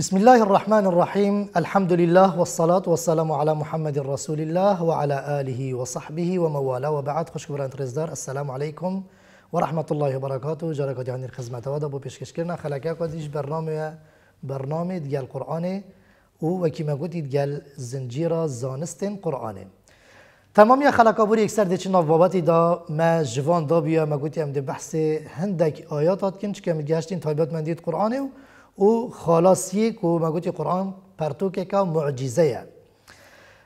بسم الله الرحمن الرحيم الحمد لله والصلاة والسلام على محمد رسول الله وعلى آله وصحبه وموالاه وبعد خوش بران ترزدار السلام عليكم ورحمة الله وبركاته جارك جهني الخزمة ودبو بشكش كرنا خلاكك وديش برنامج برنامج ديال قرآن وكما قلت ديال زنجيرة زانستن قرآن تمام يا خلق ابوري اكسر ديش چنا دا ما جوان دا بيا ما قلت ام دي بحث هندك آياتات كنش كم گشتين طيبات من ديت قرآن و او خلاصی کو ما گوتی قرآن پرتو که معجزه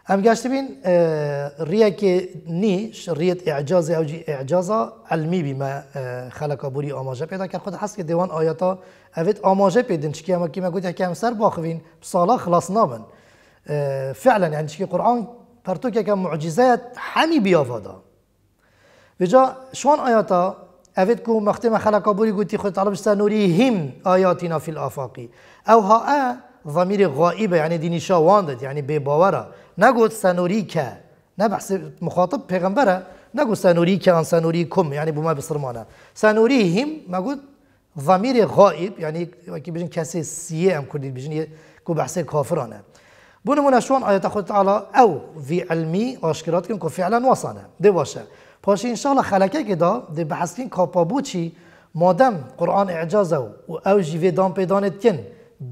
ام گشت بین اه، ریا که نیش ریت اعجاز او جی اعجازا علمی بی ما اه، خلق بوری آماجه پیدا کرد خود حس که دیوان آیاتا اوید آماجه پیدن چکی اما کی ما گوتی که هم سر باخوین سالا خلاص نابن اه، فعلا یعنی چکی قرآن پرتو که معجزه همی بیافادا جا شوان آیاتا اوید کو مختم خلقا بوری گوتی خود تعالی بستا نوریهم آیاتینا فی الافاقی او ها ا ضمیر غائبه یعنی دینیشا واندد یعنی بی باوره نگو سنوری که نه بحث مخاطب پیغمبره نگو سنوری که آن سنوری کم یعنی بوما بسرمانه سنوری هم مگو ضمیر غائب یعنی که بجن کسی سیه هم کردید بجن کو بحث کافرانه بونمون اشوان آیات آیت خود تعالی او وی علمی آشکرات کن که فعلا دی باشه پاش الله خلکه که دا د بحثین کاپابو چی مادم قرآن اعجازه و او جیوه دام پیدانت کن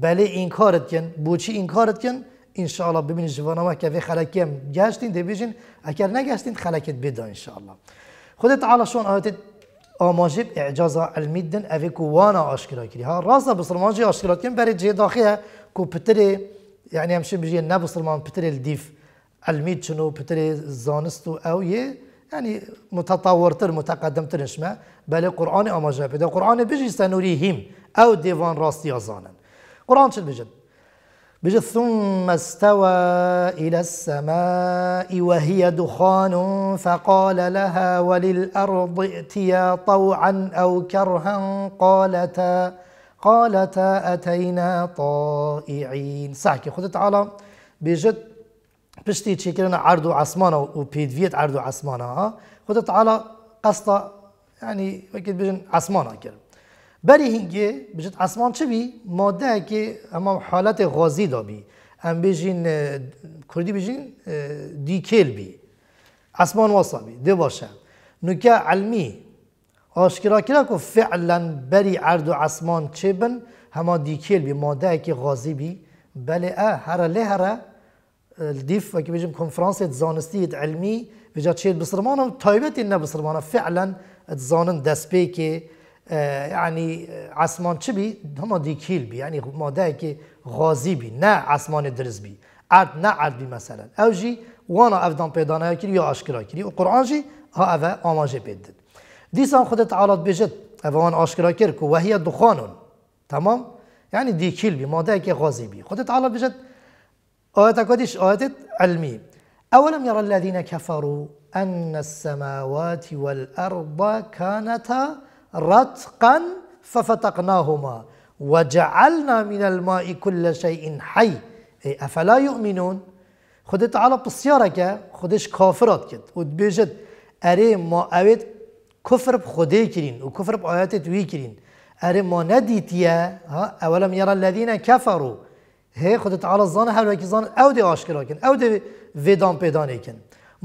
بله این کارت کن بوچی این کارت کن انشالله ببینید ما که وی خلکی هم گشتین دی اگر نگشتین خلکت بدا انشالله خود تعالی شون آیت آماجب اعجاز علمی دن اوی کو وانا آشکرا کری ها راستا بسلمان جی آشکرا کن برای جی داخیه کو پتر یعنی همشه بجیه نه بسلمان ال الدیف علمی چنو پتره زانست و او یه يعني متقدم تر نشمه بل قرآن أماجه بده قرآن بيجي سنريهم أو ديوان راستي أزانا قرآن شو بجد بيجي ثم استوى إلى السماء وهي دخان فقال لها وللأرض ائتيا طوعا أو كرها قالتا قالتا أتينا طائعين ساكي خذ تعالى بجد پشتی کردن عرض و عصمانه و پیدویت عرض و عصمانه ها خدا تعالی قصد یعنی وقتی بجن کرد بری هنگه بجد عصمان چه بی؟ ماده که اما حالت غازی دا بی ام بجین کردی بجین دیکل بی عصمان واسا بی ده باشه نکه علمی آشکرا کرا که فعلا بری عرض و عصمان چه بن هما دیکل بی ماده که غازی بی بله اه هره له هره الديف كي بيجم كونفرانس زانستي علمي بجا تشيد بصرمانا تايبت انه بصرمانا فعلا تزانن دسبيكي آه، يعني آه، عسمان چبي هما ديكيل بي يعني ماده كي غازي بي نا عسمان درز بي نا عرض بي مثلا او جي وانا افدان بيدانا كري يا اشكرا كري وقران جي ها افا اماجي بيدد ديسان خدت تعالى بجد افا وان اشكرا كركو وهي دخان تمام يعني ديكيل بي ماده كي غازي بي خدت تعالى بجد وتكودش أوتت علمي أولم يرى الذين كفروا أن السماوات والأرض كانتا رتقا ففتقناهما وجعلنا من الماء كل شيء حي أي أفلا يؤمنون خدت على بصيارك خدش كافرات كد ودبيجد أري ما أويت كفر بخدي كرين وكفر بآيات دوي كرين أري ما نديتيا ها أولم يرى الذين كفروا هي خود تعالى زانه هر وکی زان او دي اشكرا كن او دي ودان بيدان كن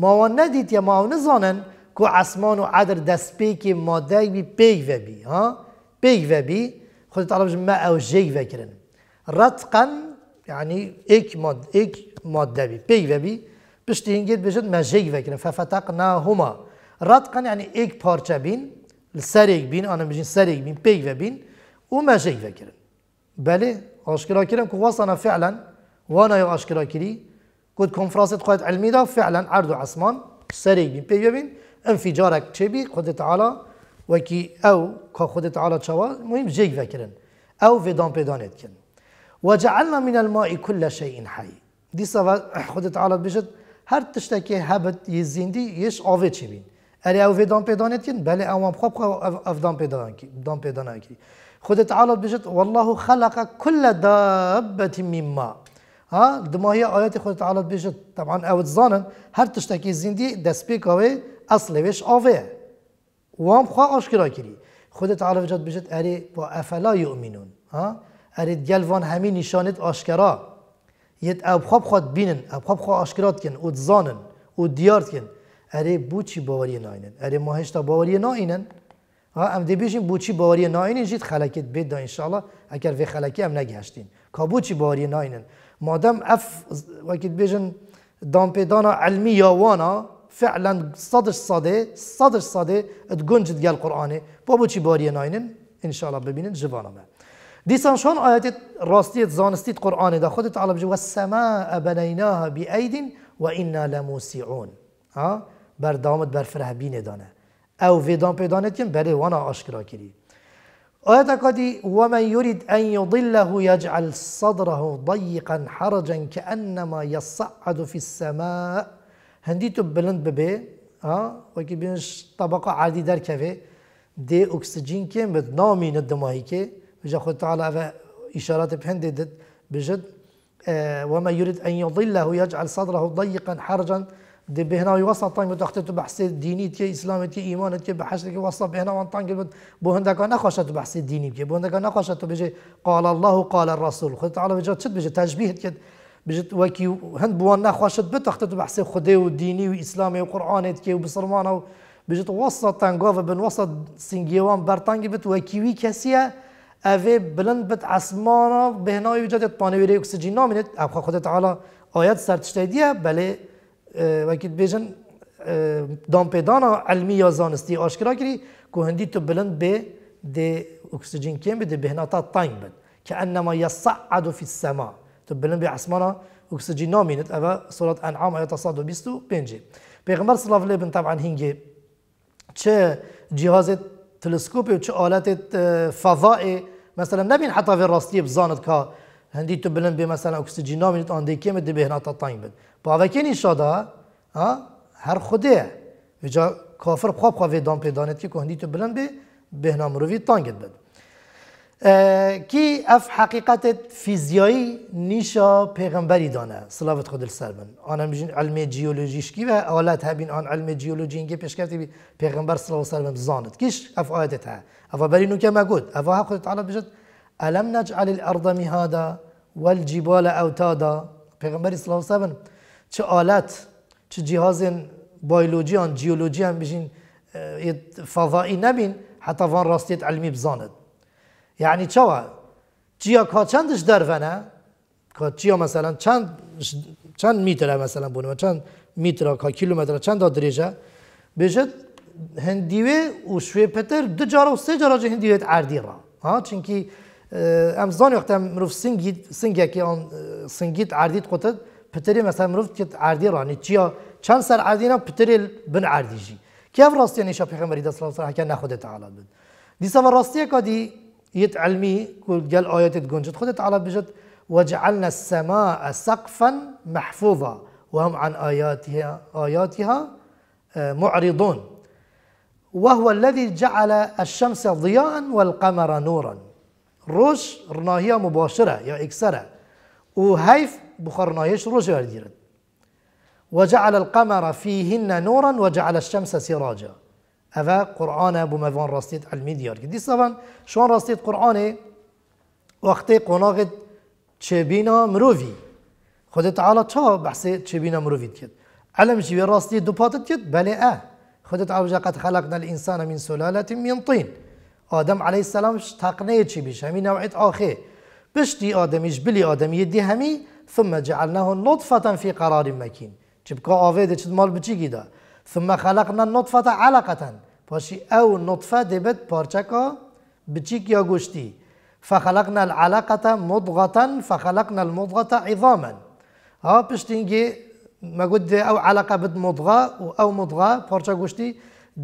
ما و نديت يا ما و نزانن كو عصمان و عدر دست پیک ماده بي بيك و بی ها بيك و بی خود تعالى بجم ما او جی و کرن رتقا يعني اك ماد اك ماده بي بيك و بي باش تنجد بجد ما جي و كرن هما رتقا يعني اك بارچا بين السريك بين انا بجين سريك بين بيك و بين وما جي و كرن بله اشكراكيرم كو وصنا فعلا وانا يا اشكراكيري كود كونفرانسيت قاعد علمي دا فعلا عرض عصمان سريك بين بي بين انفجارك تشبي خد تعالى وكي او كو خد تعالى تشوا مهم جيك فاكرن او في دون بيدانت كن وجعلنا من الماء كل شيء حي دي سوا خد تعالى بيشت هر تشتكي هبت يزيندي يش اوفي تشبين اري او في دون بيدانت كن بل اوام خب خب دون بيدانكي دون كن خذ تعالى بجد والله خلق كل دابة مما ها دما هي آيات خود تعالى بجد طبعا اوت زانن هر تشتكي زندي دسبيك اوه اصل ويش اوه وام خواه اشكرا كري خود تعالى بيجد بيجد اري افلا يؤمنون ها اري ديال وان همي نشانت اشكرا یت اب خواب خود بینن اب خواب خود آشکارات کن و زانن و دیارت کن اره بو باوری ناینن ما هشتا باوری ناینن ام دی بیشیم بوچی باری ناینین جید خلکت بید دا انشاءالله اگر وی خلکی ام نگهشتین که بوچی باری ناینین مادم اف وقتی بیشن دام پیدانا علمی یاوانا فعلا صدش صده صدش صده ات اتگنجد گل قرآنه با بوچی باری ناینین انشاءالله ببینین جبانا ما دیسان شان آیت راستیت زانستیت قرآن دا خودت علا بجه و السماء بنیناها بی ایدین و اینا لموسیعون ها بر دامت بر فرهبین دانه او ویدان پیدانت کن بله وانا اشكرا كيري آیت قدي ومن يريد ان يضله يجعل صدره ضيقا حرجا كأنما يصعد في السماء هندي تو بلند ببي ها وكي بين طبقه عادي دار كافي دي اوكسجين كي مد نامي ندمایی كي بجا خود تعالى اشارات بهندي بجد اه، ومن يريد أن يضله يجعل صدره ضيقا حرجا دی بهناوی واسه تانگ بود وقتی تو بحث دینی که اسلام که ایمان که به حشر که واسه بهناوان تانگ بود به هندکا نخواشه تو بحث دینی که به هندکا نخواشه تو بجه قال الله و قال الرسول خود تعالی بجه چت بجه تشبیه که بجت وکی هند بوان نخواشت بت وقت تو بحث خدای و دینی و اسلامی و قرآن که و بسرمان و بجت وسط تنگا و بن وسط سنگیوان برتانگی بت وکیوی کسیه اوه بلند بت عصمانا بهنای وجدت پانویره اکسجین نامینت ابخا خود تعالی آیت سرتشتیدیه بله اه، وەکیت بيجن اه، دامپێدانا بيدانا یا زانستی ئاشکرا کردی کو هەندی تو بلند بێ دێ ئۆکسسیجین کێم بدە بهێناتا تانگ بن كأنما يصعد في السماء تبلن تو بلند بێ عسمانە ئۆکسسیجین نامێنێت ئەوە سڵات ئەنعام ئەتا 1925 پێغمبەر سلاف لێ بن تاعاان هینگێ چه جیهازت تلسکوپی و چه آلەتت اه، مثلا نبین حتى في الراستيب زانت كا هندی تو بلند بێ مەسەلا ئۆکسسیجی نامێت ئەندەی کێمە دەبێناتە تانگ نیش باوەکێنی هر خوده و جا کافر خواب خواب دام پێدانێتی که هندی تو بلند به نام روی تانگت کی اف حقیقت فیزیایی نیشا پیغمبری دانه سلامت خودل سەر بن ئەە علم جیولوژیش کی و ئەوات همین آن علم جیولۆژینگە پێشکەتی پێغمبەر سلااو سەر بم زانت کیش آیت ها اف ئەە بەری مگود اف ها خود عە ألم نجعل الارض مهادا والجبال اوتادا پیغمبر اسلام سبن چه آلت چه جهاز بایولوژی هم جیولوژی هم بشین اه، فضایی نبین حتی وان راستیت علمی بزاند یعنی چوا جیا که چندش درونه که جیا مثلا چند چند میتره مثلا بونه چند میتره که کیلومتر چند دریجه بجد هندیوه و شوی پتر دو جارا و سه جارا هندیوه اردی را ها چونکی ام زانی وقت هم مروف سنگید سنگی که آن سنگید عردید قطد پتری مثلا مروف که عردی رانی چیا چند سر عردی نه پتری بن عردی جی که اف راستی نیشا پیغمبری دست الله صلاح که نخود تعالی بد دیسا و راستی که دی یت علمی کل گل آیاتت گنجد خود تعالی بجد وجعلنا السماء سقفا محفوظا وهم عن آياتها آياتها معرضون وهو الذي جعل الشمس ضياء والقمر نورا روش رناهية مباشرة يا إكسرة وهيف بخرنايش روش و وجعل القمر فيهن نورا وجعل الشمس سراجا أفا قرآن بمفان راستيت علمي ديار دي طبعا شون راستيت قرآن وقت قناغت چبینا مروفی خود تعالی چا بحث چبینا مروفی کرد علم جوی راستی دو پاتت کرد بله اه خود تعالی قد خلقنا الانسان من سلاله من طين آدم علیه السلام تقنه چی بیش همین نوعیت آخه بشتی آدمیش بلی آدمی دی همی ثم جعلناه نطفة في قرار مكين چبکا آوه ده چد مال بچی گیده ثم خلقنا النطفة علقة پاشی او نطفه دبت پارچکا بچی یا گوشتی فخلقنا العلقة مضغة فخلقنا المضغة عظاما ها آه، پشتینگی مگود او علاقه بد مضغه او مضغه پارچا گوشتی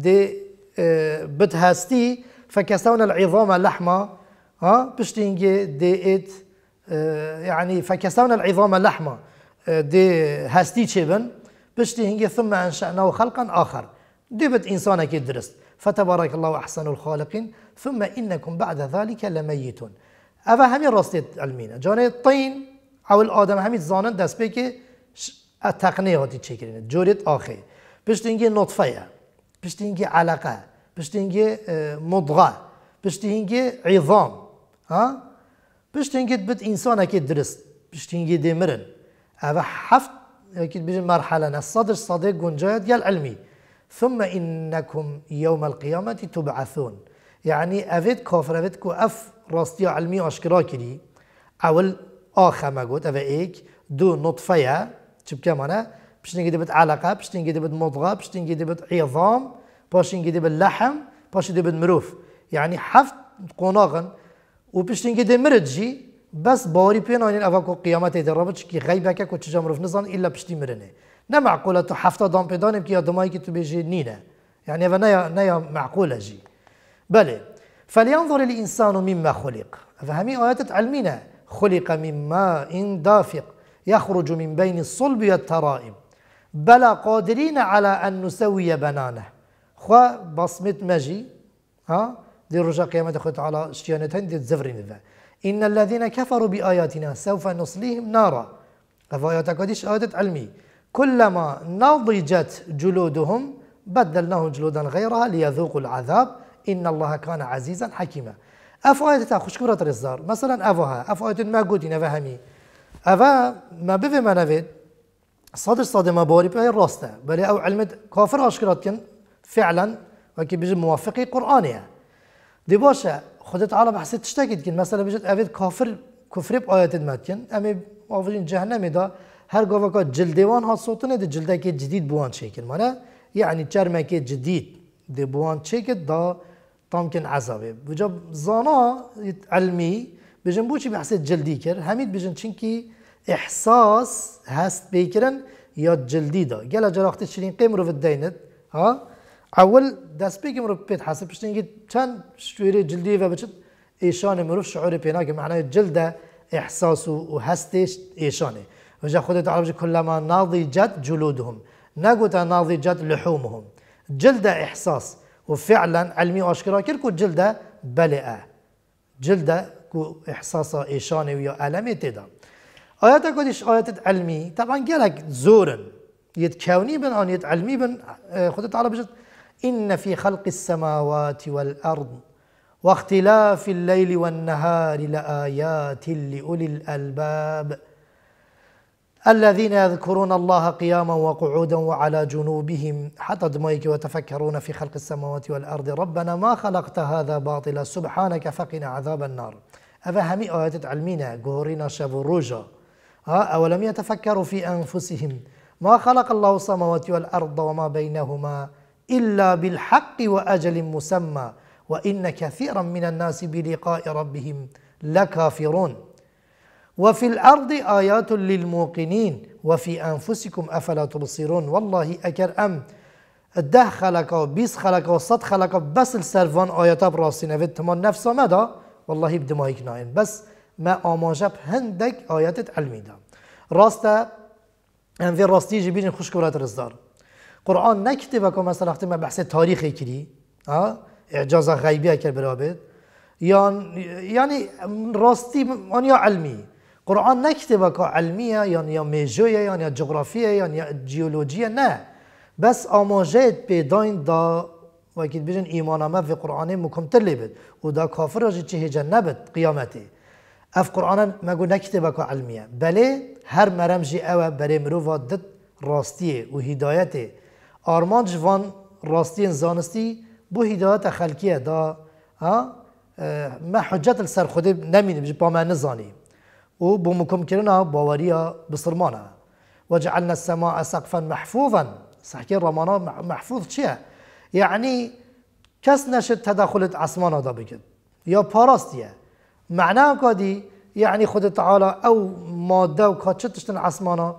ده اه، بد هستی فكسونا العظام لحمة ها بشتينجي دي إت آه، يعني فكسونا العظام لحمة آه، دي هاستي تشيبن بشتينجي ثم أنشأناه خلقا آخر دبت إنسانك درست فتبارك الله أحسن الخالقين ثم إنكم بعد ذلك لميتون أفا همي راستيت علمينا جاني الطين او الادم همي زانا دست بيكي التقنية هاتي تشيكرين جوريت آخي آخه نطفية اینگه علاقة باش تنجي آه، مضغة باش تنجي عظام ها تنجي تبت إنسان أكيد درس باش تنجي دمرن هذا حفت أكيد بيجي مرحلة الصدر صديق جنجاد يا العلمي ثم إنكم يوم القيامة تبعثون يعني أفيد كفر أفيد كو أف راستي علمي أشكرا كري أول آخا ما قلت أفا إيك دو نطفية شب كمانا باش نقدبت علقة باش نقدبت مضغة باش نقدبت عظام باش نقدي باللحم باش يدي بالمروف يعني حفت قناغن وباش دي مرتجي بس باوري بين اين افاكو قيامات ايدي رابطش كي غيبه كاك وتجا مروف نظن الا باش تمرني نا معقوله تو حفته دام بيدان كي دماي كي تبيجي نينا يعني انا نيا معقوله جي بلي فلينظر الانسان مما خلق فهمي ايات علمنا خلق مما ان دافق يخرج من بين الصلب والترائب بلى قادرين على ان نسوي بنانه خوا بصمت ماجي ها دي رجا قيامة خد على شتيانتين دي تزفري مفا إن الذين كفروا بآياتنا سوف نصليهم نارا آياتك وديش آيات علمي كلما نضجت جلودهم بدلناهم جلودا غيرها ليذوقوا العذاب إن الله كان عزيزا حكيما أفايات تا خشكورة رزار مثلا أفاها أفايات ما قوتي نفهمي أفا ما بفهم أنا فيد صدر صدر ما بوري بأي الراسته بل أو علمت كافر أشكرات فعلا وكي بيجي موافقي قرآنية دي باشا خدت على بحث تشتكي كن مثلا بيجي أفيد كافر كفري بآيات ماتين أمي موافقين جهنم دا هر قوة جلدوان ها صوتنا دي جلدك جديد بوان شكل مانا يعني كي جديد دي بوان شكل دا تمكن عذابه بجا زانا علمي بجن بوشي بحثت جلدي كر هميد بجن چنكي احساس هست بيكرن يا جلدی دا گلا جراخت شرین قیم رو ها اول دست بگیم رو پیت حسب پشتین گید چند شعور جلدی و بچت ایشان مروف شعور پینا که معنای جلد احساس و هستش ایشانه و جا خودت عربش کلما ناضجت جلودهم نگوتا ناضجت لحومهم جلد احساس و فعلا وفعلا علمي واشكرا كركو جلده بلئه جلد که احساس ایشانه و یا المي تیدا آیت کدیش آیت علمی طبعا گلک زورن یت کونی بن ان یت علمی بن اه، خدت على بجد إن في خلق السماوات والأرض واختلاف الليل والنهار لآيات لأولي الألباب الذين يذكرون الله قياما وقعودا وعلى جنوبهم حتى دميك وتفكرون في خلق السماوات والأرض ربنا ما خلقت هذا باطلا سبحانك فقنا عذاب النار همي آيات تعلمينا قهورنا شابو الرجا آه، أولم يتفكروا في أنفسهم ما خلق الله السماوات والأرض وما بينهما إلا بالحق وأجل مسمى وإن كثيرا من الناس بلقاء ربهم لكافرون وفي الأرض آيات للموقنين وفي أنفسكم أفلا تبصرون والله أكر أم ده خلق و بیس خلق و صد خلق و بس السروان آيات براستی نوید تما نفسا مدى والله بدما کناین بس ما آماجب آيات آیتت علمی ده راسته انوی راستی جبیرین خوشکورت رزدار قرآن نکته که مثلا وقتی ما بحث تاریخ کردی اعجاز غیبی اکر برابد یا یعنی راستی آن یا علمی قرآن نکته که علمیه یعنی یا یعنی یا میجویه یعنی یا یا جغرافیه یا یا نه بس آماجهت پیداین دا بیرین ایمان همه و قرآن مکمتر لیبد و دا کافر راجی چه نبد قیامتی اف قرآن مگو نکته که علمیه بله هر مرمجی اوه بره مروفا دت راستیه و هدایته آرمان جوان راستین زانستی بو هدایت خلقیه دا ها ما حجت سر خود نمینیم با ما نزانی و بو مکم کرنا باوریا بسرمانه وجعلنا السماء سقفا محفوظا صحكي رمانا محفوظ چیه يعني کس نشد تدخلت عصمانا دا بگید یا پاراستیه معنی دی يعني خود تعالی او ماده و کاچه تشتن عصمانا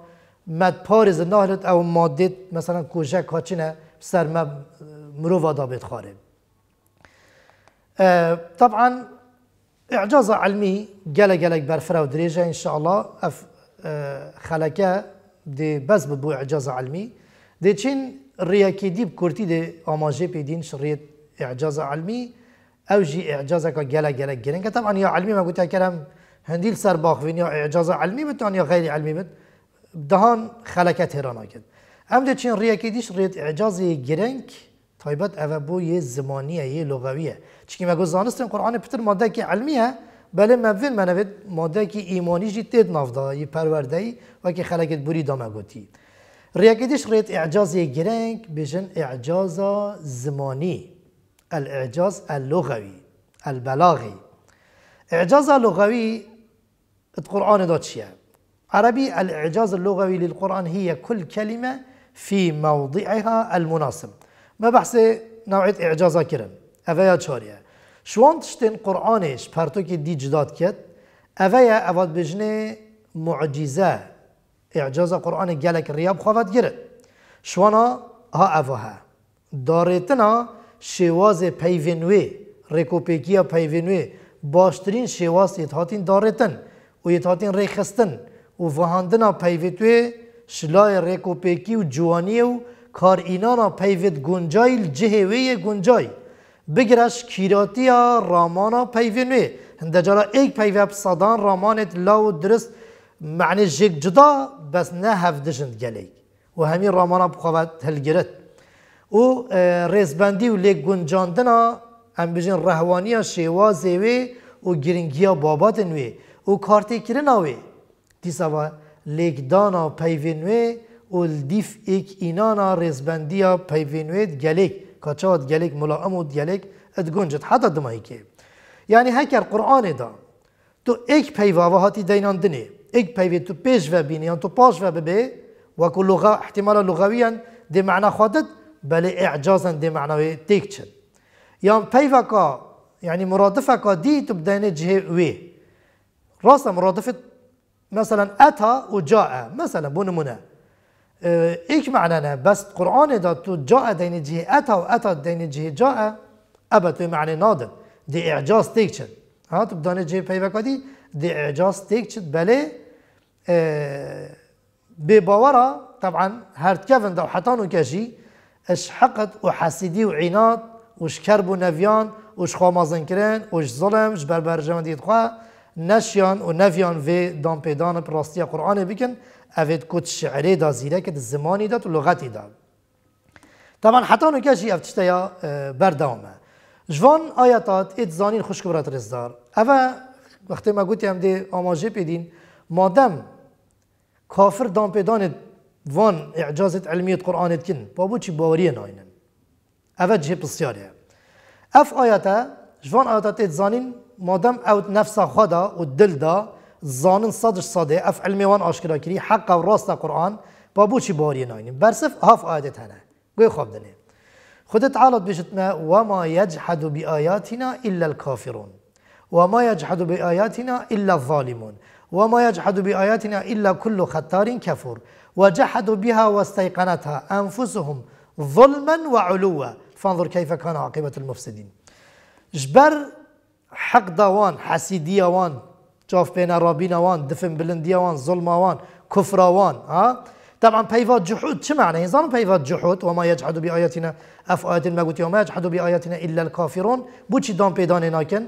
مدپارز نهلت او مادت مثلا کوشک ها چنه سر مروفا دابت خاره طبعا اعجاز علمی گله گلک برفره و دریجه انشاءالله اف خلکه دی بس بو اعجاز علمی دی چین ریاکی دیب کرتی دی آماجه پیدین شریط اعجاز علمی او جی اعجاز که گله گله گرنگ طبعا یا علمی ما گوتا کرم هندیل سر باخوین یا اعجاز علمی بتان یا غیر علمی بتان دهان خلکت تهران کرد ام ده چین دیش رید اعجاز گرنگ تایبت او بو یه زمانیه یه لغویه چکی مگو زانستن قرآن پتر ماده که علمیه بله مبوین منوید ماده که ایمانی جی تید نافدا یه پرورده و که خلکت بوری دامه گوتی دیش رید اعجاز گرنگ بجن اعجازا زمانی الاعجاز اللغوی البلاغی اعجاز لغوی قرآن دا چیه عربي الإعجاز اللغوي للقرآن هي كل كلمة في موضعها المناسب ما بحث نوعية إعجازة كرم أفايا چاريا شوان تشتين قرآنش پرتوكي دي جداد كت أفايا أفاد بجنه معجزة إعجازة قرآن جالك رياب خوافت گرد شوانا ها أفاها دارتنا شواز پیوینوی ريكوبيكيا پیوینوی باشترين شواز اتحاتین دارتن و ريخستن و وهاندنا پیویتوی شلای ریکوپیکی و جوانی و کار اینانا پیوید گنجای جهوی گنجای بگرش کیراتی رامانا پیوینوی هندجارا ایک پیویب صدان رامانت لاو درست معنی جگ جدا بس نه هفدجند گلی و همین رامانا بخواد هلگرد و ریزبندی و لیک گنجاندنا ام بجن رهوانی شیوازی و گرنگیا باباتن وی و کارتی کرنا وی دیسوا لیک دانا پیوینوی و دیف ایک اینانا رزبندیا پیوینوی گلک کچاد گلک ملائمود اد گنجد حتا دمائی که یعنی هکر قرآن دا تو ایک پیواوا هاتی دینان دنی ایک پیوی تو پیش و بینی تو پاش و ببی و که لغا احتمالا لغویان دی معنا خودت بله اعجازا دی معنای تیک چد یا پیوا کا یعنی مرادفه کا دی تو بدین جهه وی راست مرادفه مثلا أتى وجاء مثلا بنمونه إيه، إيك معنانا بس قرآن دا تو جاء دين جهة أتى وأتى دين جه جاء أبا تو معنى نادن دي إعجاز تيكشن ها تبداني جهة بيبكادي دي إعجاز تيكشن بلي أه بباورا طبعا هارت كيفن دا حطانو وكاشي اش حقد وحسيدي وعناد وش كرب نفيان وش خوامازن كرين وش ظلم وش بربر جمديد خواه نشیان و نویان و دام پیدان پراستی قرآن بکن اوید کت شعری دا زیره که زمانی دا و لغتی دا طبعا حتی نو کشی افتشتا یا بردامه جوان آیاتات ایت زانین خوشک برات رزدار اوه وقتی ما گوتیم دی آماجه پیدین مادم کافر دام پیدان وان اعجازت علمیت قرآنت کن بابو چی باوری ناینن اوه جه بسیاره اف آیاتا جوان آیاتات ایت زانین مادام اوت نفسه خدا و دل دا زانن صدر صده اف علمي وان آشكرا كري حق و راست قرآن بابو چي باري ناين برصف هاف آيات هنه قوي خواب دنه خود تعالى بشتنا وما يجحد بآياتنا إلا الكافرون وما يجحد بآياتنا إلا الظالمون وما يجحد بآياتنا إلا كل ختار كفور وجحدوا بها واستيقنتها أنفسهم ظلما وعلوا فانظر كيف كان عاقبة المفسدين جبر حقدا وان حسيدية وان جاف بين رابينا وان دفن بلنديا وان ظلما وان كفرا وان ها طبعا بيفات جحود شو معنى إنسان بيفات جحود وما يجحد بآياتنا أف آيات ما قلت وما يجحد بآياتنا إلا الكافرون بوشي دان بيدان ناكن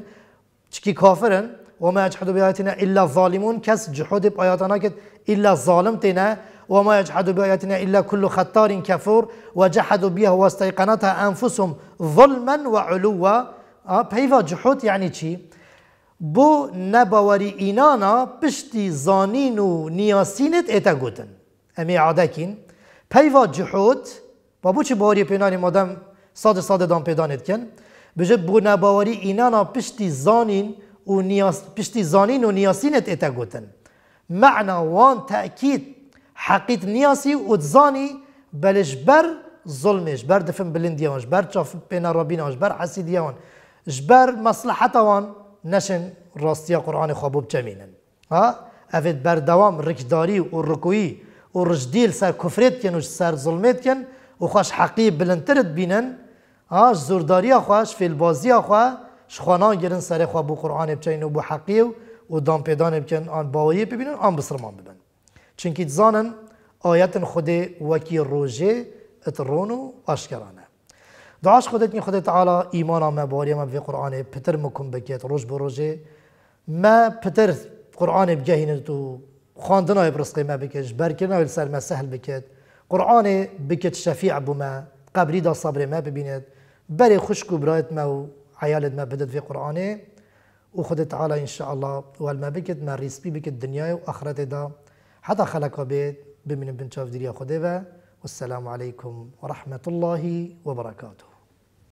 تشكي كافرن وما يجحد بآياتنا إلا الظالمون كس جحود بآياتنا كت إلا الظالم تنا وما يجحد بآياتنا إلا كل خطار كفور وجحدوا بها واستيقنتها أنفسهم ظلما وعلوا آه، پیوا جحوت یعنی چی؟ بو نباوری اینانا پشتی زانین و نیاسینت ایتا گوتن امی عادکین پیوا جحوت با بو چی باوری پینانی مادم ساده ساده دان پیدانید کن بجه بو نباوری اینانا پشتی زانین و نیاس پشتی زانین و نیاسینت ایتا گوتن معنا وان تأکید حقیت نیاسی و تزانی بلش بر ظلمش بر دفن بلندیانش بر چاف پینا رابینانش بر حسیدیانش جبر وان نشن راستی قرآن خواب چمینن ها اوید بر دوام رکداری و رکوی و رجدیل سر کفرت کن و سر ظلمت کن و خوش حقی بلندترت بینن ها زورداری خوش فیلبازی خواه شخوانان گرن سر خواب قرآن بچین و بو حقی و دام پیدان بکن آن باویی ببینن آن بسرمان ببن چونکی زانن آیت خود وکی روژه اترونو آشکرانه دعاش خودت نی خودت علا ایمان ما باری ما به قرآن پتر مکم بکیت روز بر روزه ما پتر قرآن بجهین تو خواندن های برسقی ما بکش برکردن های سر ما سهل بکت قرآن بکت شفیع بو ما قبری دا صبر ما ببیند بری خشک برایت ما و عیالت ما بدت في و وخد تعالى إن شاء الله و ما بكت ما ريسبي بكت و اخرت دا حتى خلق بيت بمن بنشاف ديريا و السلام عليكم ورحمة الله وبركاته